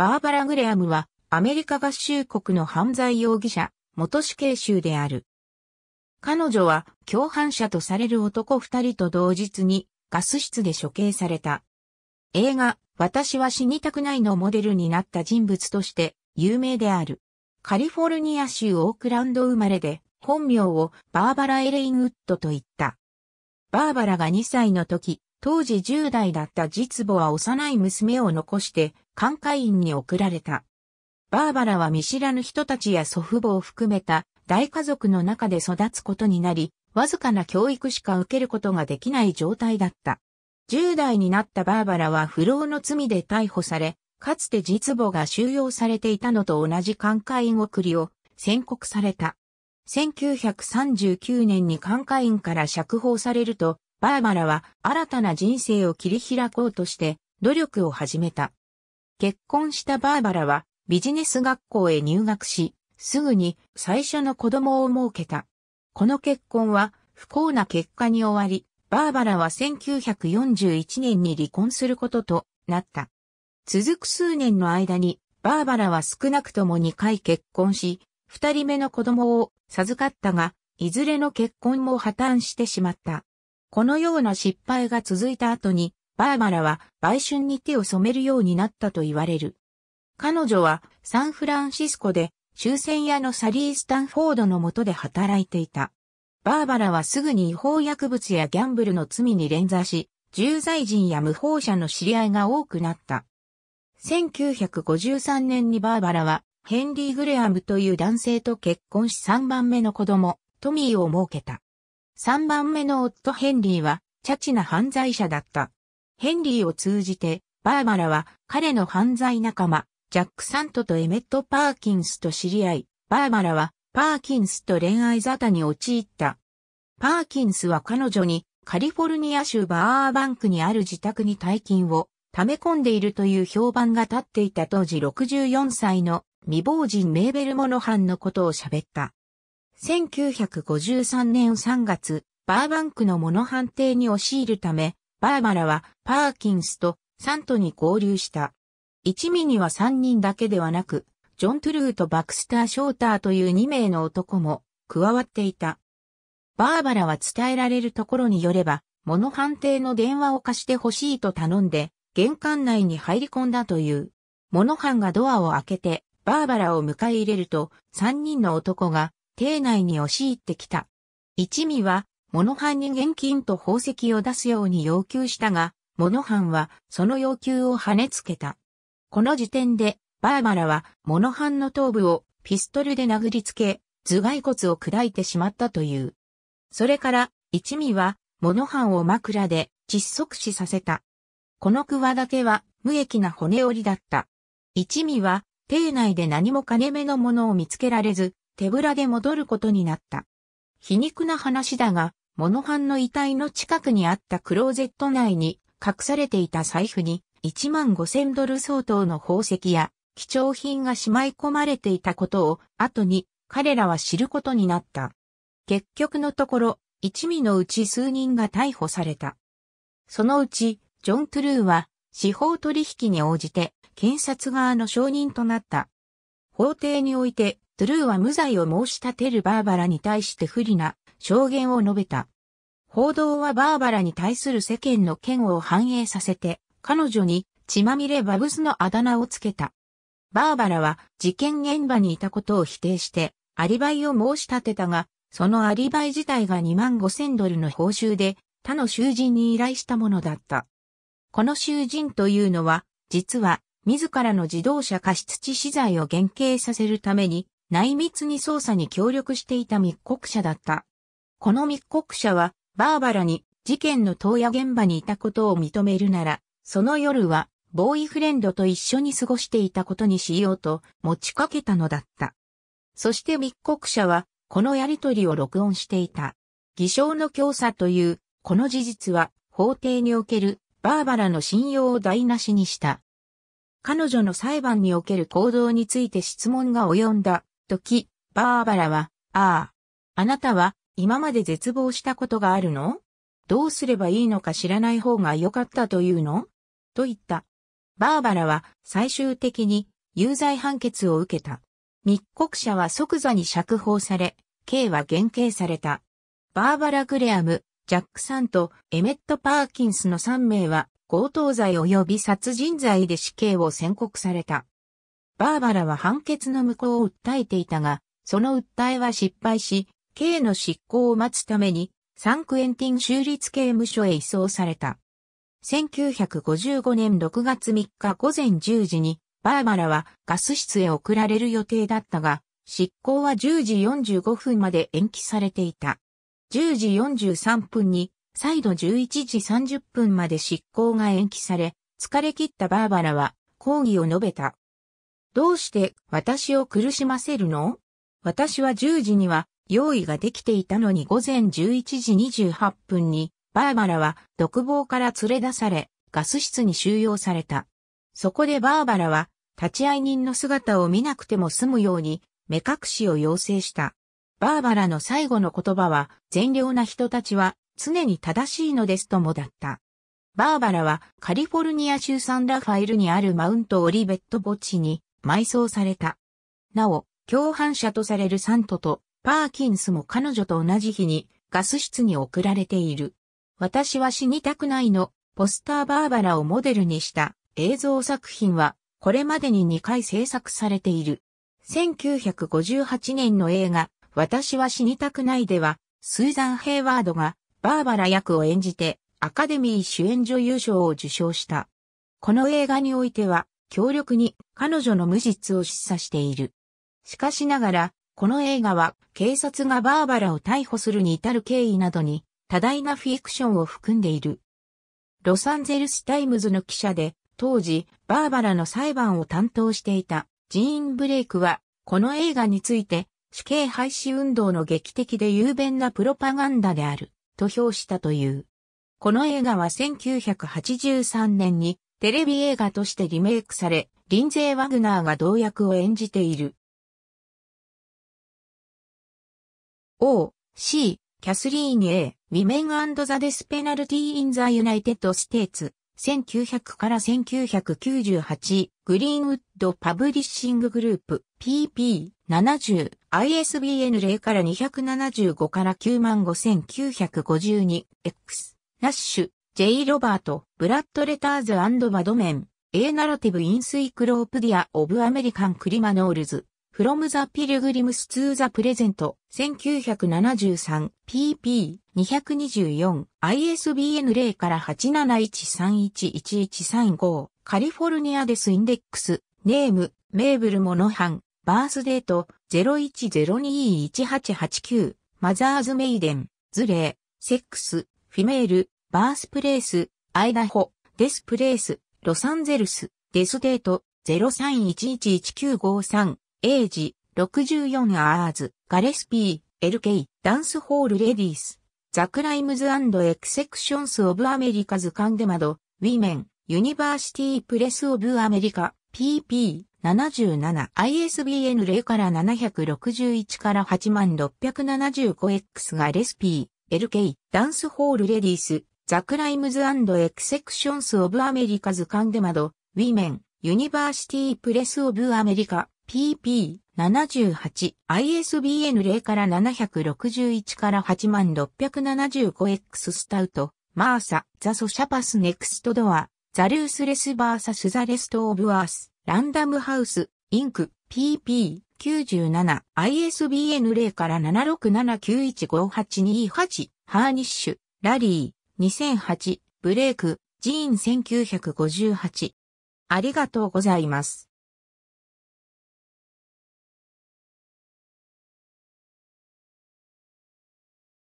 バーバラ・グレアムは、アメリカ合衆国の犯罪容疑者、元死刑囚である。彼女は、共犯者とされる男二人と同日に、ガス室で処刑された。映画、私は死にたくないのモデルになった人物として、有名である。カリフォルニア州オークランド生まれで、本名をバーバラ・エレイン・ウッドと言った。バーバラが2歳の時、当時10代だった実母は幼い娘を残して管会員に送られた。バーバラは見知らぬ人たちや祖父母を含めた大家族の中で育つことになり、わずかな教育しか受けることができない状態だった。10代になったバーバラは不老の罪で逮捕され、かつて実母が収容されていたのと同じ寛解員送りを宣告された。1939年に寛会員から釈放されると、バーバラは新たな人生を切り開こうとして努力を始めた。結婚したバーバラはビジネス学校へ入学し、すぐに最初の子供を設けた。この結婚は不幸な結果に終わり、バーバラは1941年に離婚することとなった。続く数年の間に、バーバラは少なくとも2回結婚し、2人目の子供を授かったが、いずれの結婚も破綻してしまった。このような失敗が続いた後に、バーバラは売春に手を染めるようになったと言われる。彼女はサンフランシスコで終戦屋のサリー・スタンフォードの下で働いていた。バーバラはすぐに違法薬物やギャンブルの罪に連座し、重罪人や無法者の知り合いが多くなった。1953年にバーバラはヘンリー・グレアムという男性と結婚し3番目の子供、トミーを設けた。3番目の夫ヘンリーは、チャチな犯罪者だった。ヘンリーを通じて、バーバラは彼の犯罪仲間、ジャック・サントとエメット・パーキンスと知り合い、バーバラはパーキンスと恋愛沙汰に陥った。パーキンスは彼女にカリフォルニア州バーバンクにある自宅に大金を溜め込んでいるという評判が立っていた当時64歳の未亡人メーベル・モノハンのことを喋った。1953年3月、バーバンクのモノハン邸に押し入るため、バーバラはパーキンスとサントに合流した。一味には3人だけではなく、ジョン・トゥルーとバクスター・ショーターという2名の男も加わっていた。バーバラは伝えられるところによれば、物判定の電話を貸してほしいと頼んで、玄関内に入り込んだという。モノハンがドアを開けて、バーバラを迎え入れると、3人の男が、邸内に押し入ってきた。一味は、モノハンに現金と宝石を出すように要求したが、モノハンはその要求を跳ねつけた。この時点で、バーバラはモノハンの頭部をピストルで殴りつけ、頭蓋骨を砕いてしまったという。それから、一味は、モノハンを枕で窒息死させた。このクワだけは無益な骨折りだった。一味は、邸内で何も金目のものを見つけられず、手ぶらで戻ることになった。皮肉な話だが、モノハンの遺体の近くにあったクローゼット内に隠されていた財布に1万5000ドル相当の宝石や貴重品がしまい込まれていたことを後に彼らは知ることになった。結局のところ、一味のうち数人が逮捕された。そのうち、ジョン・トゥルーは、司法取引に応じて、検察側の証人となった。法廷において、トゥルーは無罪を申し立てるバーバラに対して不利な証言を述べた。報道はバーバラに対する世間の嫌悪を反映させて、彼女に血まみれバブスのあだ名をつけた。バーバラは事件現場にいたことを否定して、アリバイを申し立てたが、そのアリバイ自体が2万5千ドルの報酬で他の囚人に依頼したものだった。この囚人というのは、実は自らの自動車過失致死罪を減刑させるために内密に捜査に協力していた密告者だった。この密告者は、バーバラに事件の当夜現場にいたことを認めるなら、その夜は、ボーイフレンドと一緒に過ごしていたことにしようと持ちかけたのだった。そして密告者は、このやりとりを録音していた。偽証の強さという、この事実は、法廷における、バーバラの信用を台無しにした。彼女の裁判における行動について質問が及んだ、時、バーバラは、ああ、あなたは、今まで絶望したことがあるのどうすればいいのか知らない方が良かったというのと言った。バーバラは最終的に有罪判決を受けた。密告者は即座に釈放され、刑は減刑された。バーバラ・グレアム、ジャックサンとエメット・パーキンスの3名は強盗罪及び殺人罪で死刑を宣告された。バーバラは判決の無効を訴えていたが、その訴えは失敗し、刑の執行を待つために、サンクエンティン州立刑務所へ移送された。1955年6月3日午前10時に、バーバラはガス室へ送られる予定だったが、執行は10時45分まで延期されていた。10時43分に、再度11時30分まで執行が延期され、疲れ切ったバーバラは抗議を述べた。どうして私を苦しませるの私は10時には用意ができていたのに午前11時28分に、バーバラは独房から連れ出され、ガス室に収容された。そこでバーバラは、立会人の姿を見なくても済むように、目隠しを要請した。バーバラの最後の言葉は、善良な人たちは常に正しいのですともだった。バーバラはカリフォルニア州サンラファイルにあるマウントオリベット墓地に埋葬された。なお、共犯者とされるサントとパーキンスも彼女と同じ日にガス室に送られている。私は死にたくないのポスターバーバラをモデルにした映像作品はこれまでに2回制作されている。1958年の映画私は死にたくないではスーザン・ヘイワードがバーバラ役を演じてアカデミー主演女優賞を受賞した。この映画においては強力に彼女の無実を示唆している。しかしながらこの映画は警察がバーバラを逮捕するに至る経緯などに多大なフィクションを含んでいる。ロサンゼルスタイムズの記者で当時バーバラの裁判を担当していたジーン・ブレイクはこの映画について死刑廃止運動の劇的で雄弁なプロパガンダであると評したという。この映画は1983年にテレビ映画としてリメイクされ、リンゼー・ワグナーが同役を演じている。O, C, キャスリーニ A, Women and the Death Penalty in the United States, 1900から1998、グリーンウッドパブリッシンググループ、PP70、ISBN 0から275から95952、X、ナッシュ、J. ロバート、ブラッドレターズバドメン、A ナラティブインスイクロープディア・オブ・アメリカン・クリマノールズ、From the Pilgrims to the Present 1973 pp 224 ISBN 0から871311135カリフォルニアデスインデックスネームメーブルモノハンバースデート01021889マザーズメイデンズレーセックスフィメールバースプレイスアイダホデスプレイスロサンゼルスデスデート03111953エイジ、64アーズ、ガレスピー、LK、ダンスホールレディース、ザクライムズエクセクションスオブアメリカズカンデマド、ウィメン、ユニバーシティプレスオブアメリカ、PP、77 ISBN 0から761から 8675X がレスピー、LK、ダンスホールレディース、ザクライムズエクセクションスオブアメリカズカンデマド、ウィメン、ユニバーシティプレスオブアメリカ、PP78 ISBN 0から761から8675 X スタウトマーサザソシャパスネクストドアザルースレスバーサスザレストオブアースランダムハウスインク PP 97 ISBN 0から767915828ハーニッシュラリー2008ブレイクジーン1958ありがとうございます。